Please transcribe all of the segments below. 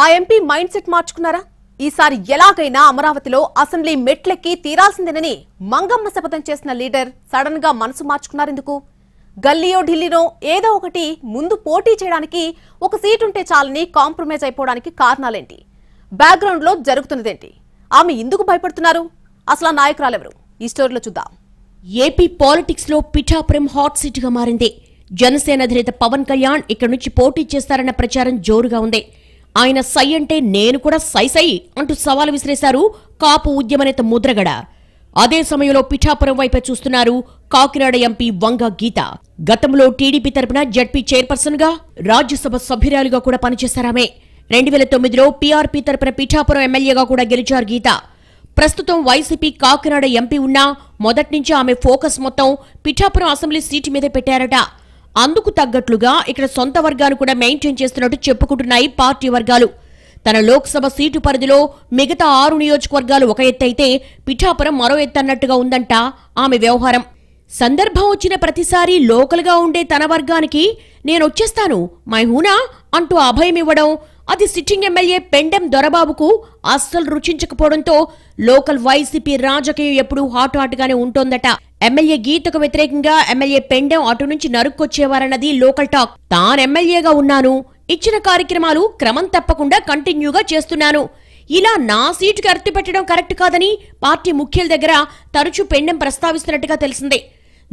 ఆ MP mind set మార్చుకున్నారా ఈసారి ఎలాగైనా అమరావతిలో అసెంబ్లీ మెట్లెక్కి తీరాల్సిందేనని మంగమ్మ శపథం చేసిన లీడర్ సడన్ గా మనసు మార్చుకున్నారెందుకు గల్లీయో ఢిల్లీనో ఏదో ఒకటి ముందు పోటీ చేయడానికి ఒక సీట్ ఉంటే చాలని కాంప్రమైజ్ అయిపోవడానికి కారణాలేంటి బ్యాక్గ్రౌండ్ లో జరుగుతున్నదేంటి ఆమె ఎందుకు భయపడుతున్నారు అసలు నాయకురాలెవరు ఈ స్టోరీలో చూద్దాం ఏపీ పాలిటిక్స్ లో పిఠాపురం హాట్ సీట్ గా మారింది జనసేన అధినేత పవన్ కళ్యాణ్ ఇక్కడ నుంచి పోటీ చేస్తారన్న ప్రచారం జోరుగా ఉంది ఆయన సై అంటే నేను కూడా సై సై అంటూ సవాలు విసిరేశారు కాపు ఉద్యమనేత ముద్రగడ అదే సమయంలో పిఠాపురం వైపే చూస్తున్నారు కాకినాడ ఎంపీ వంగ గీత గతంలో టీడీపీ తరపున జడ్పీ చైర్పర్సన్ గా రాజ్యసభ సభ్యురాలుగా కూడా పనిచేశారామే రెండు వేల తొమ్మిదిలో పీఆర్పీ తరపున పిఠాపురం ఎమ్మెల్యేగా కూడా గెలిచారు గీత ప్రస్తుతం వైసీపీ కాకినాడ ఎంపీ ఉన్నా మొదట్నుంచి ఆమె ఫోకస్ మొత్తం పిఠాపురం అసెంబ్లీ సీటు మీదే పెట్టారట అందుకు తగ్గట్లుగా ఇక్కడ సొంత వర్గాలు కూడా మెయింటైన్ చేస్తున్నట్టు చెప్పుకుంటున్నాయి పార్టీ వర్గాలు తన లోక్సభ సీటు పరిధిలో మిగతా ఆరు నియోజకవర్గాలు ఒక ఎత్తైతే పిఠాపురం మరో ఎత్తన్నట్టుగా ఉందంట ఆమె వ్యవహారం సందర్భం వచ్చిన ప్రతిసారి లోకల్గా ఉండే తన వర్గానికి నేనొచ్చేస్తాను మై హూనా అంటూ అభయం ఇవ్వడం అది సిట్టింగ్ ఎమ్మెల్యే పెండెం దొరబాబుకు అస్సలు రుచించకపోవడంతో లోకల్ వైసీపీ రాజకీయం ఎప్పుడూ హాటుహాటుగానే ఉంటోందట ఎమ్మెల్యే గీతకు వ్యతిరేకంగా ఎమ్మెల్యే పెండెం అటు నుంచి నరుక్కొచ్చేవారన్నది లోకల్ టాక్ తాను ఎమ్మెల్యేగా ఉన్నాను ఇచ్చిన కార్యక్రమాలు క్రమం తప్పకుండా కంటిన్యూగా చేస్తున్నాను ఇలా నా సీటుకి అర్తి పెట్టడం కరెక్ట్ కాదని పార్టీ ముఖ్యుల దగ్గర తరచూ పెండెం ప్రస్తావిస్తున్నట్టుగా తెలిసిందే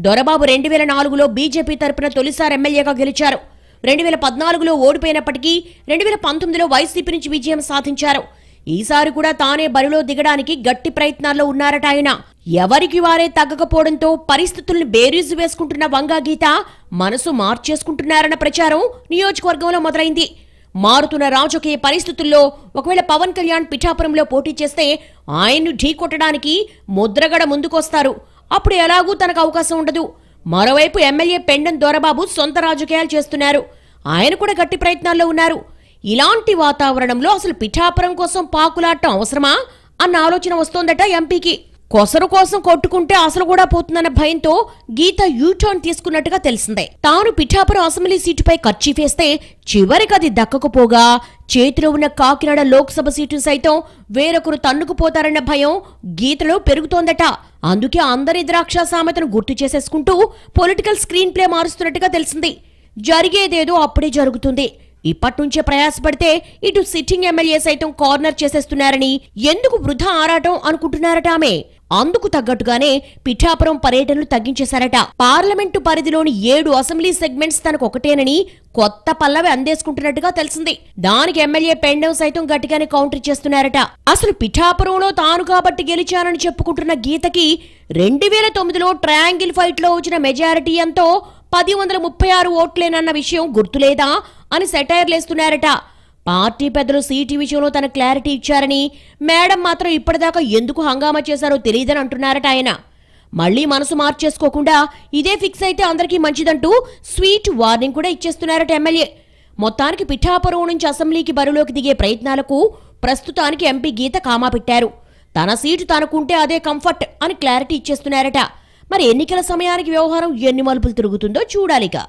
దొరబాబు రెండు వేల నాలుగులో బీజేపీ తరపున తొలిసారి ఎమ్మెల్యేగా గెలిచారు రెండు వేల పద్నాలుగులో ఓడిపోయినప్పటికీ రెండు వేల పంతొమ్మిదిలో వైసీపీ నుంచి విజయం సాధించారు ఈసారి కూడా తానే బరిలో దిగడానికి గట్టి ప్రయత్నాల్లో ఉన్నారట ఆయన ఎవరికి వారే తగ్గకపోవడంతో పరిస్థితుల్ని బేరీజు వేసుకుంటున్న వంగా గీత మనసు మార్చేసుకుంటున్నారన్న ప్రచారం నియోజకవర్గంలో మొదలైంది మారుతున్న రాజకీయ పరిస్థితుల్లో ఒకవేళ పవన్ కళ్యాణ్ పిఠాపురంలో పోటీ చేస్తే ఆయన్ను ఢీకొట్టడానికి ముద్రగడ ముందుకొస్తారు అప్పుడు ఎలాగూ తనకు అవకాశం ఉండదు మరోవైపు ఎమ్మెల్యే పెండన్ దొరబాబు సొంత రాజకీయాలు చేస్తున్నారు ఆయన కూడా గట్టి ప్రయత్నాల్లో ఉన్నారు ఇలాంటి వాతావరణంలో అసలు పిఠాపురం కోసం పాకులాడటం అవసరమా అన్న ఆలోచన వస్తోందట ఎంపీకి కొసరు కోసం కొట్టుకుంటే అసలు కూడా పోతుందన్న భయంతో గీత యూటర్న్ తీసుకున్నట్టుగా తెలిసిందే తాను పిఠాపురం అసెంబ్లీ సీటుపై ఖర్చు వేస్తే చివరికి అది దక్కకపోగా చేతిలో ఉన్న కాకినాడ లోక్సభ సీటు సైతం వేరొకరు తన్నుకుపోతారన్న భయం గీతలో పెరుగుతోందట అందుకే అందరి ద్రాక్ష సామెతను గుర్తు చేసేసుకుంటూ పొలిటికల్ స్క్రీన్ ప్లే మారుస్తున్నట్టుగా తెలిసింది జరిగేదేదో అప్పుడే జరుగుతుంది ఇప్పటి నుంచే ప్రయాసపడితే ఇటు సిట్టింగ్ ఎమ్మెల్యే సైతం కార్నర్ చేసేస్తున్నారని ఎందుకు వృధా ఆరాటం అనుకుంటున్నారట ఆమె అందుకు తగ్గట్టుగానే పిఠాపురం పర్యటనలు తగ్గించేశారట పార్లమెంటు పరిధిలోని ఏడు అసెంబ్లీ సెగ్మెంట్స్ తనకు ఒకటేనని కొత్త పల్లవి అందేసుకుంటున్నట్టుగా తెలిసింది దానికి ఎమ్మెల్యే పెండం సైతం గట్టిగానే కౌంటర్ చేస్తున్నారట అసలు పిఠాపురంలో తాను కాబట్టి గెలిచానని చెప్పుకుంటున్న గీతకి రెండు వేల తొమ్మిదిలో ట్రయాంగిల్ ఫైట్లో వచ్చిన మెజారిటీ ఎంతో పది వందల ముప్పై ఆరు ఓట్లేనన్న విషయం గుర్తులేదా అని సెటైర్లేస్తున్నారట పార్టీ పెద్దలు సీటీ విషయంలో తన క్లారిటీ ఇచ్చారని మేడం మాత్రం ఇప్పటిదాకా ఎందుకు హంగామా చేశారో తెలియదని అంటున్నారట ఆయన మళ్లీ మనసు మార్చేసుకోకుండా ఇదే ఫిక్స్ అయితే అందరికీ మంచిదంటూ స్వీట్ వార్నింగ్ కూడా ఇచ్చేస్తున్నారట ఎమ్మెల్యే మొత్తానికి పిఠాపురం నుంచి అసెంబ్లీకి బరిలోకి దిగే ప్రయత్నాలకు ప్రస్తుతానికి ఎంపీ గీత కామా పెట్టారు తన సీటు తనకుంటే అదే కంఫర్ట్ అని క్లారిటీ ఇచ్చేస్తున్నారట మరి ఎన్నికల సమయానికి వ్యవహారం ఎన్ని మలుపులు తిరుగుతుందో చూడాలిగా